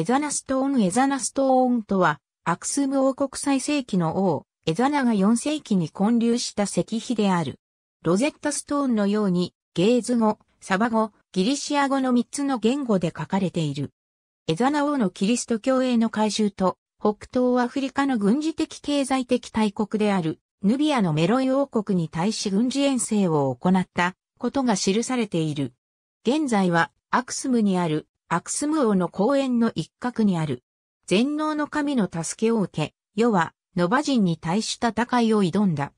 エザナストーンエザナストーンとは、アクスム王国最盛期の王、エザナが4世紀に建立した石碑である。ロゼッタストーンのように、ゲーズ語、サバ語、ギリシア語の3つの言語で書かれている。エザナ王のキリスト教への改修と、北東アフリカの軍事的経済的大国である、ヌビアのメロイ王国に対し軍事遠征を行ったことが記されている。現在は、アクスムにあるアクスム王の公園の一角にある。全能の神の助けを受け、世は、ノバ人に対し戦いを挑んだ。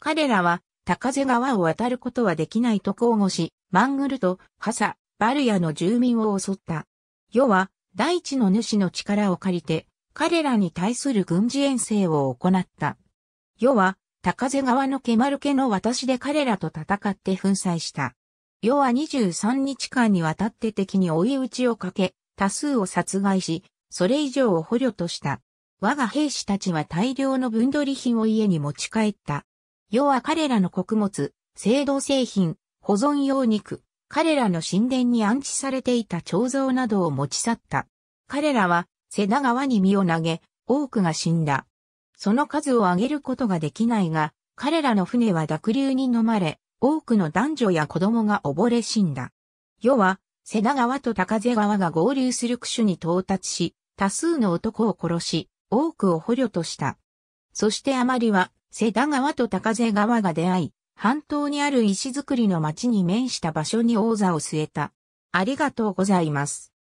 彼らは、高瀬川を渡ることはできないと交互し、マングルと、ハサ、バルヤの住民を襲った。世は、大地の主の力を借りて、彼らに対する軍事遠征を行った。世は、高瀬川のケマルケの私で彼らと戦って粉砕した。要は23日間にわたって敵に追い打ちをかけ、多数を殺害し、それ以上を捕虜とした。我が兵士たちは大量の分取り品を家に持ち帰った。要は彼らの穀物、制度製品、保存用肉、彼らの神殿に安置されていた彫像などを持ち去った。彼らは、瀬田川に身を投げ、多くが死んだ。その数を上げることができないが、彼らの船は濁流に飲まれ、多くの男女や子供が溺れ死んだ。世は、瀬田川と高瀬川が合流する区首に到達し、多数の男を殺し、多くを捕虜とした。そしてあまりは、瀬田川と高瀬川が出会い、半島にある石造りの町に面した場所に王座を据えた。ありがとうございます。